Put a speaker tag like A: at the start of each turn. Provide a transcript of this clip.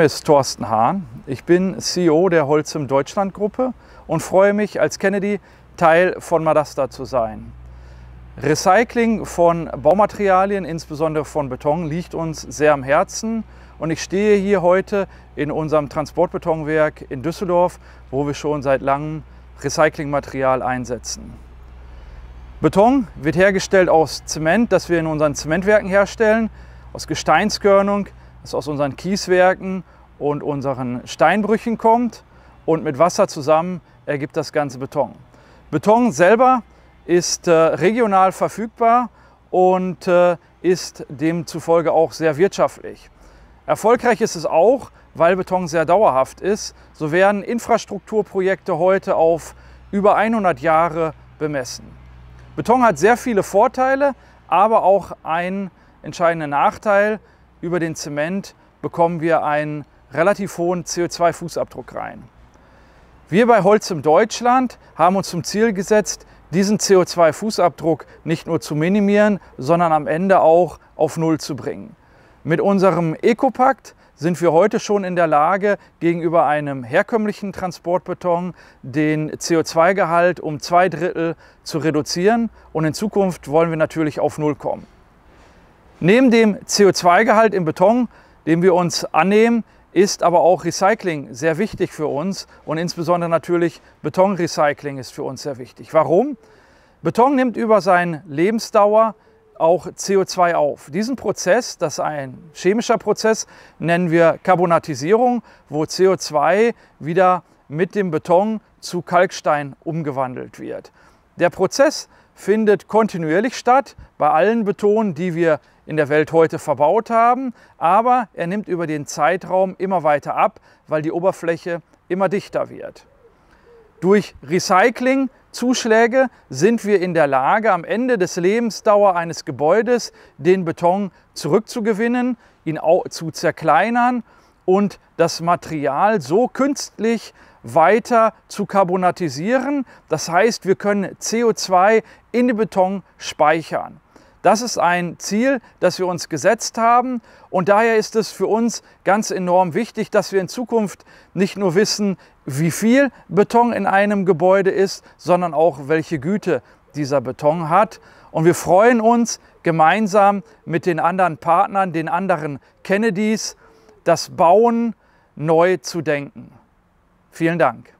A: Name ist Thorsten Hahn. Ich bin CEO der Holzim Deutschland Gruppe und freue mich, als Kennedy Teil von Madasta zu sein. Recycling von Baumaterialien, insbesondere von Beton, liegt uns sehr am Herzen. Und ich stehe hier heute in unserem Transportbetonwerk in Düsseldorf, wo wir schon seit langem Recyclingmaterial einsetzen. Beton wird hergestellt aus Zement, das wir in unseren Zementwerken herstellen, aus Gesteinskörnung, das aus unseren Kieswerken und unseren Steinbrüchen kommt und mit Wasser zusammen ergibt das Ganze Beton. Beton selber ist äh, regional verfügbar und äh, ist demzufolge auch sehr wirtschaftlich. Erfolgreich ist es auch, weil Beton sehr dauerhaft ist. So werden Infrastrukturprojekte heute auf über 100 Jahre bemessen. Beton hat sehr viele Vorteile, aber auch einen entscheidenden Nachteil, über den Zement bekommen wir einen relativ hohen CO2-Fußabdruck rein. Wir bei Holz im Deutschland haben uns zum Ziel gesetzt, diesen CO2-Fußabdruck nicht nur zu minimieren, sondern am Ende auch auf Null zu bringen. Mit unserem Ecopakt sind wir heute schon in der Lage, gegenüber einem herkömmlichen Transportbeton den CO2-Gehalt um zwei Drittel zu reduzieren. Und in Zukunft wollen wir natürlich auf Null kommen. Neben dem CO2-Gehalt im Beton, dem wir uns annehmen, ist aber auch Recycling sehr wichtig für uns und insbesondere natürlich Betonrecycling ist für uns sehr wichtig. Warum? Beton nimmt über seine Lebensdauer auch CO2 auf. Diesen Prozess, das ist ein chemischer Prozess, nennen wir Carbonatisierung, wo CO2 wieder mit dem Beton zu Kalkstein umgewandelt wird. Der Prozess findet kontinuierlich statt bei allen Betonen, die wir in der Welt heute verbaut haben, aber er nimmt über den Zeitraum immer weiter ab, weil die Oberfläche immer dichter wird. Durch Recycling Zuschläge sind wir in der Lage, am Ende des Lebensdauer eines Gebäudes den Beton zurückzugewinnen, ihn zu zerkleinern und das Material so künstlich weiter zu karbonatisieren. Das heißt, wir können CO2 in den Beton speichern. Das ist ein Ziel, das wir uns gesetzt haben und daher ist es für uns ganz enorm wichtig, dass wir in Zukunft nicht nur wissen, wie viel Beton in einem Gebäude ist, sondern auch welche Güte dieser Beton hat. Und wir freuen uns gemeinsam mit den anderen Partnern, den anderen Kennedys, das Bauen neu zu denken. Vielen Dank.